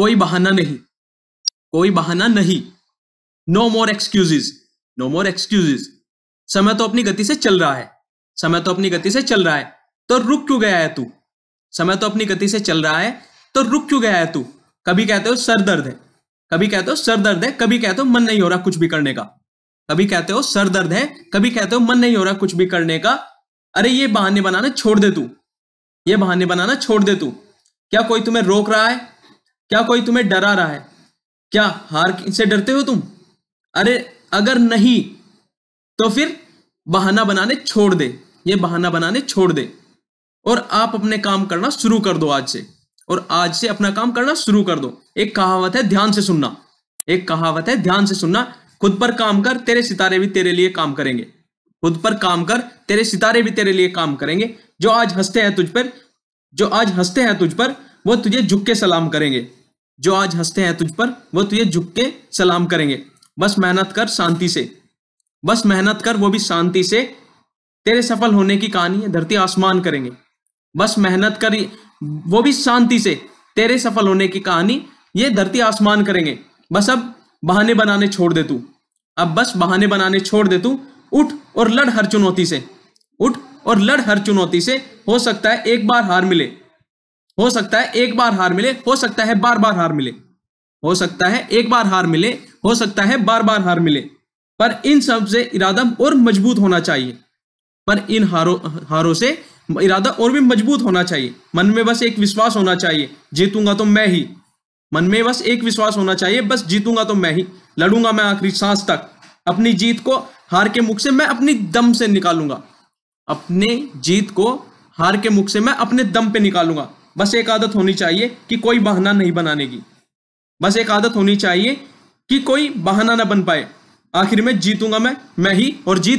कोई बहाना नहीं कोई बहाना नहीं no more excuses no more excuses समय तो अपनी गति से चल रहा है समय तो अपनी गति से चल रहा है तो रुक क्यों गया है तू समय तो अपनी गति से चल रहा है तो रुक क्यों गया है तू कभी कहते हो सर दर्द है कभी कहते हो सर दर्द है कभी कहते हो मन नहीं हो रहा कुछ भी करने का कभी कहते हो सर दर्द है कभी कहते हो मन नहीं हो रहा कुछ भी करने का अरे ये बहाने बनाना छोड़ दे तू ये बहाने बनाना छोड़ दे तू क्या कोई तुम्हें रोक रहा है क्या कोई तुम्हें डरा रहा है क्या हार से डरते हो तुम अरे अगर नहीं तो फिर बहाना बनाने छोड़ दे ये बहाना बनाने छोड़ दे और आप अपने काम करना शुरू कर दो आज से और आज से अपना काम करना शुरू कर दो एक कहावत है ध्यान से सुनना एक कहावत है ध्यान से सुनना खुद पर काम कर तेरे सितारे भी तेरे लिए काम करेंगे खुद पर काम कर तेरे सितारे भी तेरे लिए काम करेंगे जो आज हंसते हैं तुझ पर जो आज हंसते हैं तुझ पर वो तुझे झुक के सलाम करेंगे जो आज हंसते हैं तुझ पर वो तुझे झुक के सलाम करेंगे बस मेहनत कर शांति से बस मेहनत कर वो भी शांति से तेरे सफल होने की कहानी है धरती आसमान करेंगे बस मेहनत कर वो भी शांति से तेरे सफल होने की कहानी ये धरती आसमान करेंगे बस अब बहाने बनाने छोड़ दे तू अब बस बहाने बनाने छोड़ दे तू उठ और लड़ हर चुनौती से उठ और लड़ हर चुनौती से हो सकता है एक बार हार मिले हो सकता है एक बार हार मिले हो सकता है बार बार हार मिले हो सकता है एक बार हार मिले हो सकता है बार बार हार मिले पर इन सब से इरादा और मजबूत होना चाहिए पर इन हारों हारों से इरादा और भी मजबूत होना चाहिए मन में बस एक विश्वास होना चाहिए जीतूंगा तो मैं ही मन में बस एक विश्वास होना चाहिए बस जीतूंगा तो मैं ही लड़ूंगा मैं आखिरी सांस तक अपनी जीत को हार के मुख से मैं अपनी दम से निकालूंगा अपने जीत को हार के मुख से मैं अपने दम पे निकालूंगा बस एक आदत होनी चाहिए कि कोई बहाना नहीं बनाने की बस एक आदत होनी चाहिए कि कोई बहाना ना बन पाए आखिर में जीतूंगा मैं मैं ही और जीत